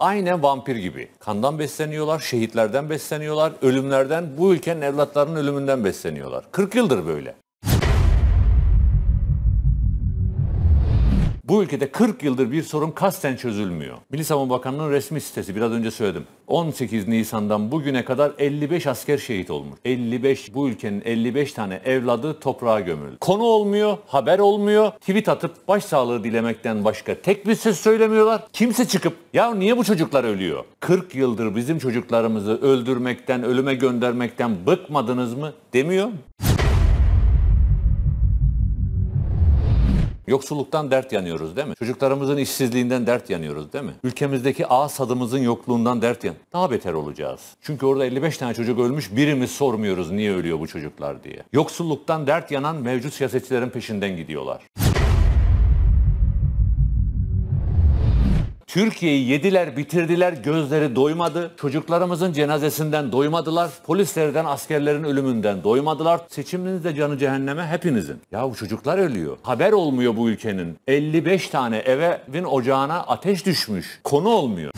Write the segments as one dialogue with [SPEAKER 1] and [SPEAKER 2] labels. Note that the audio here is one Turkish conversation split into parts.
[SPEAKER 1] Aynen vampir gibi. Kandan besleniyorlar, şehitlerden besleniyorlar, ölümlerden, bu ülkenin evlatlarının ölümünden besleniyorlar. 40 yıldır böyle. Bu ülkede 40 yıldır bir sorun kasten çözülmüyor. Milli Savunma Bakanlığı'nın resmi sitesi biraz önce söyledim. 18 Nisan'dan bugüne kadar 55 asker şehit olmuş. 55 bu ülkenin 55 tane evladı toprağa gömüldü. Konu olmuyor, haber olmuyor. Tweet atıp başsağlığı dilemekten başka tek bir söz söylemiyorlar. Kimse çıkıp ya niye bu çocuklar ölüyor? 40 yıldır bizim çocuklarımızı öldürmekten, ölüme göndermekten bıkmadınız mı demiyor. Yoksulluktan dert yanıyoruz değil mi? Çocuklarımızın işsizliğinden dert yanıyoruz değil mi? Ülkemizdeki ağız tadımızın yokluğundan dert yan. Daha beter olacağız. Çünkü orada 55 tane çocuk ölmüş birimiz sormuyoruz niye ölüyor bu çocuklar diye. Yoksulluktan dert yanan mevcut siyasetçilerin peşinden gidiyorlar. Türkiye'yi yediler, bitirdiler, gözleri doymadı. Çocuklarımızın cenazesinden doymadılar. Polislerden, askerlerin ölümünden doymadılar. Seçiminiz de canı cehenneme hepinizin. Ya bu çocuklar ölüyor. Haber olmuyor bu ülkenin. 55 tane evin ocağına ateş düşmüş. Konu olmuyor.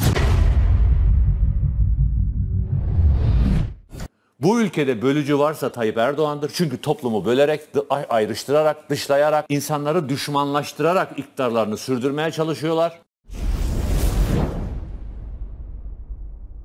[SPEAKER 1] Bu ülkede bölücü varsa Tayyip Erdoğan'dır. Çünkü toplumu bölerek, ayrıştırarak, dışlayarak, insanları düşmanlaştırarak iktidarlarını sürdürmeye çalışıyorlar.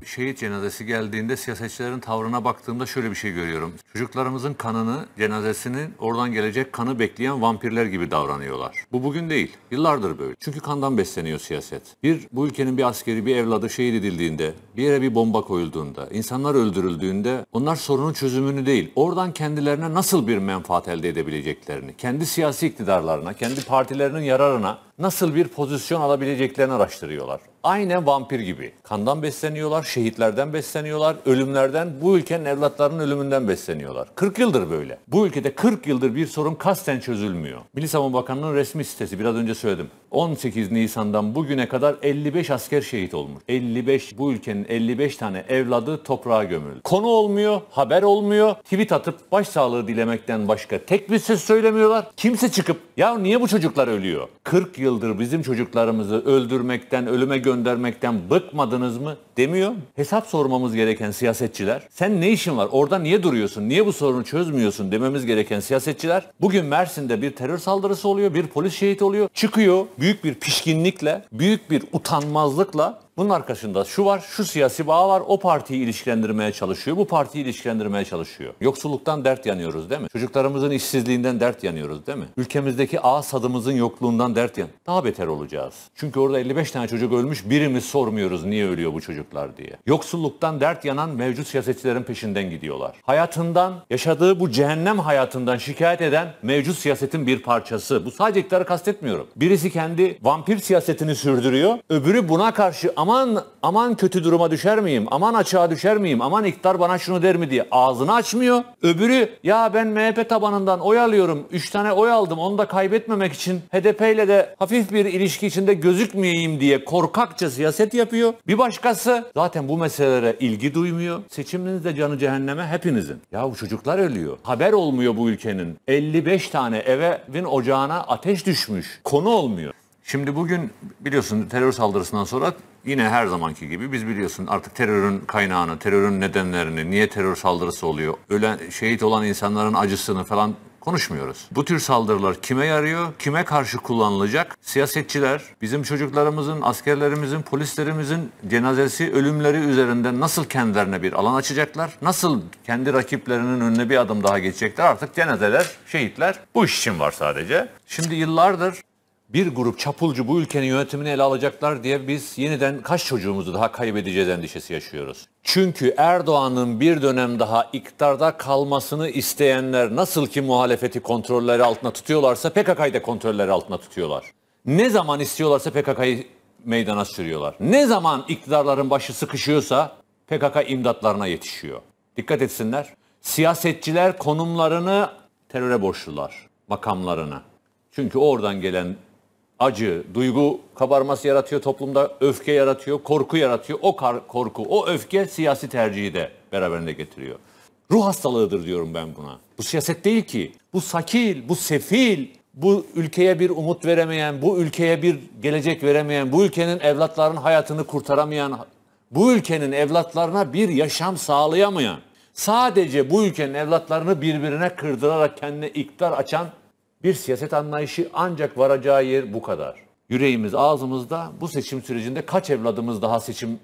[SPEAKER 1] şehit cenazesi geldiğinde siyasetçilerin tavrına baktığımda şöyle bir şey görüyorum. Çocuklarımızın kanını, cenazesinin oradan gelecek kanı bekleyen vampirler gibi davranıyorlar. Bu bugün değil, yıllardır böyle. Çünkü kandan besleniyor siyaset. Bir, bu ülkenin bir askeri, bir evladı şehit edildiğinde, bir yere bir bomba koyulduğunda, insanlar öldürüldüğünde onlar sorunun çözümünü değil, oradan kendilerine nasıl bir menfaat elde edebileceklerini, kendi siyasi iktidarlarına, kendi partilerinin yararına nasıl bir pozisyon alabileceklerini araştırıyorlar. Aynen vampir gibi. Kandan besleniyorlar, şehitlerden besleniyorlar, ölümlerden, bu ülkenin evlatlarının ölümünden besleniyorlar. 40 yıldır böyle. Bu ülkede 40 yıldır bir sorun kasten çözülmüyor. Milli Savunma Bakanlığı'nın resmi sitesi biraz önce söyledim. 18 Nisan'dan bugüne kadar 55 asker şehit olmuş. 55 bu ülkenin 55 tane evladı toprağa gömüldü. Konu olmuyor, haber olmuyor. Tweet atıp başsağlığı dilemekten başka tek bir söz söylemiyorlar. Kimse çıkıp ya niye bu çocuklar ölüyor? 40 yıldır bizim çocuklarımızı öldürmekten, ölüme göndermekten bıkmadınız mı demiyor. Hesap sormamız gereken siyasetçiler, sen ne işin var, orada niye duruyorsun, niye bu sorunu çözmüyorsun dememiz gereken siyasetçiler, bugün Mersin'de bir terör saldırısı oluyor, bir polis şehit oluyor, çıkıyor büyük bir pişkinlikle, büyük bir utanmazlıkla bunun arkasında şu var, şu siyasi bağ var, o partiyi ilişkilendirmeye çalışıyor, bu partiyi ilişkilendirmeye çalışıyor. Yoksulluktan dert yanıyoruz değil mi? Çocuklarımızın işsizliğinden dert yanıyoruz değil mi? Ülkemizdeki ağız sadımızın yokluğundan dert yan. Daha beter olacağız. Çünkü orada 55 tane çocuk ölmüş, birimiz sormuyoruz niye ölüyor bu çocuklar diye. Yoksulluktan dert yanan mevcut siyasetçilerin peşinden gidiyorlar. Hayatından, yaşadığı bu cehennem hayatından şikayet eden mevcut siyasetin bir parçası. Bu sadece iktidarı kastetmiyorum. Birisi kendi vampir siyasetini sürdürüyor, öbürü buna karşı aman aman kötü duruma düşer miyim? Aman açığa düşer miyim? Aman iktidar bana şunu der mi diye ağzını açmıyor. Öbürü ya ben MHP tabanından oy alıyorum. 3 tane oy aldım. Onu da kaybetmemek için HDP ile de hafif bir ilişki içinde gözükmeyeyim diye korkakça siyaset yapıyor. Bir başkası zaten bu meselelere ilgi duymuyor. Seçiminiz de canı cehenneme hepinizin. Ya bu çocuklar ölüyor. Haber olmuyor bu ülkenin. 55 tane evin ocağına ateş düşmüş. Konu olmuyor. Şimdi bugün biliyorsun terör saldırısından sonra yine her zamanki gibi biz biliyorsun artık terörün kaynağını, terörün nedenlerini, niye terör saldırısı oluyor, ölen şehit olan insanların acısını falan konuşmuyoruz. Bu tür saldırılar kime yarıyor, kime karşı kullanılacak? Siyasetçiler, bizim çocuklarımızın, askerlerimizin, polislerimizin cenazesi, ölümleri üzerinde nasıl kendilerine bir alan açacaklar? Nasıl kendi rakiplerinin önüne bir adım daha geçecekler? Artık cenazeler, şehitler bu iş için var sadece. Şimdi yıllardır bir grup çapulcu bu ülkenin yönetimini ele alacaklar diye biz yeniden kaç çocuğumuzu daha kaybedeceğiz endişesi yaşıyoruz. Çünkü Erdoğan'ın bir dönem daha iktidarda kalmasını isteyenler nasıl ki muhalefeti kontrolleri altına tutuyorlarsa PKK'yı da kontrolleri altına tutuyorlar. Ne zaman istiyorlarsa PKK'yı meydana sürüyorlar. Ne zaman iktidarların başı sıkışıyorsa PKK imdatlarına yetişiyor. Dikkat etsinler. Siyasetçiler konumlarını teröre borçlular, makamlarını. Çünkü oradan gelen acı, duygu kabarması yaratıyor toplumda, öfke yaratıyor, korku yaratıyor. O kar, korku, o öfke siyasi tercihi de beraberinde getiriyor. Ruh hastalığıdır diyorum ben buna. Bu siyaset değil ki. Bu sakil, bu sefil, bu ülkeye bir umut veremeyen, bu ülkeye bir gelecek veremeyen, bu ülkenin evlatlarının hayatını kurtaramayan, bu ülkenin evlatlarına bir yaşam sağlayamayan, sadece bu ülkenin evlatlarını birbirine kırdırarak kendine iktidar açan bir siyaset anlayışı ancak varacağı yer bu kadar. Yüreğimiz ağzımızda bu seçim sürecinde kaç evladımız daha seçim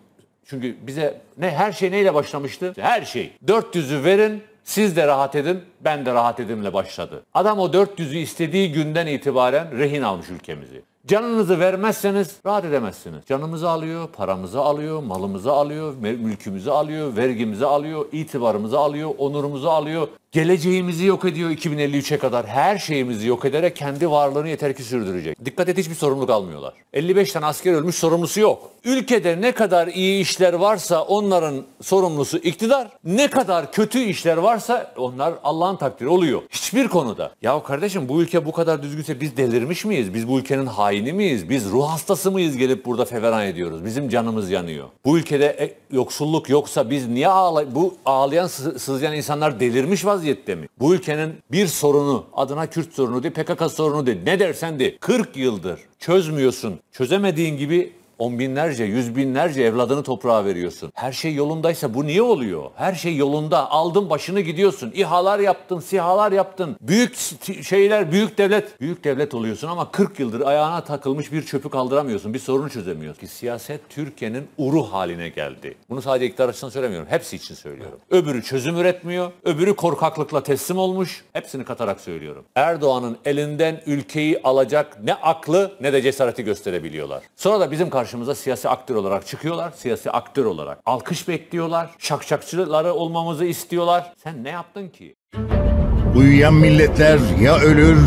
[SPEAKER 1] çünkü bize ne her şey neyle başlamıştı? Her şey. 400'ü verin, siz de rahat edin, ben de rahat edimle başladı. Adam o 400'ü istediği günden itibaren rehin almış ülkemizi. Canınızı vermezseniz rahat edemezsiniz. Canımızı alıyor, paramızı alıyor, malımızı alıyor, mülkümüzü alıyor, vergimizi alıyor, itibarımızı alıyor, onurumuzu alıyor geleceğimizi yok ediyor 2053'e kadar. Her şeyimizi yok ederek kendi varlığını yeter ki sürdürecek. Dikkat et hiçbir sorumluluk almıyorlar. 55 tane asker ölmüş sorumlusu yok. Ülkede ne kadar iyi işler varsa onların sorumlusu iktidar. Ne kadar kötü işler varsa onlar Allah'ın takdiri oluyor. Hiçbir konuda. Ya kardeşim bu ülke bu kadar düzgünse biz delirmiş miyiz? Biz bu ülkenin haini miyiz? Biz ruh hastası mıyız gelip burada feveran ediyoruz? Bizim canımız yanıyor. Bu ülkede e, yoksulluk yoksa biz niye ağlay... Bu ağlayan, sızlayan insanlar delirmiş vaziyette vaziyette mi? Bu ülkenin bir sorunu adına Kürt sorunu de PKK sorunu de ne dersen de 40 yıldır çözmüyorsun. Çözemediğin gibi on binlerce, yüz binlerce evladını toprağa veriyorsun. Her şey yolundaysa bu niye oluyor? Her şey yolunda. Aldın başını gidiyorsun. İHA'lar yaptın, sihalar yaptın. Büyük şeyler, büyük devlet. Büyük devlet oluyorsun ama 40 yıldır ayağına takılmış bir çöpü kaldıramıyorsun. Bir sorunu çözemiyorsun. Ki siyaset Türkiye'nin uru haline geldi. Bunu sadece iktidar açısından söylemiyorum. Hepsi için söylüyorum. Öbürü çözüm üretmiyor. Öbürü korkaklıkla teslim olmuş. Hepsini katarak söylüyorum. Erdoğan'ın elinden ülkeyi alacak ne aklı ne de cesareti gösterebiliyorlar. Sonra da bizim karşı karşımıza siyasi aktör olarak çıkıyorlar. Siyasi aktör olarak alkış bekliyorlar. Şakşakçıları olmamızı istiyorlar. Sen ne yaptın ki? Uyuyan milletler ya ölür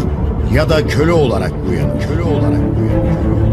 [SPEAKER 1] ya da köle olarak uyanır. Köle olarak uyanır.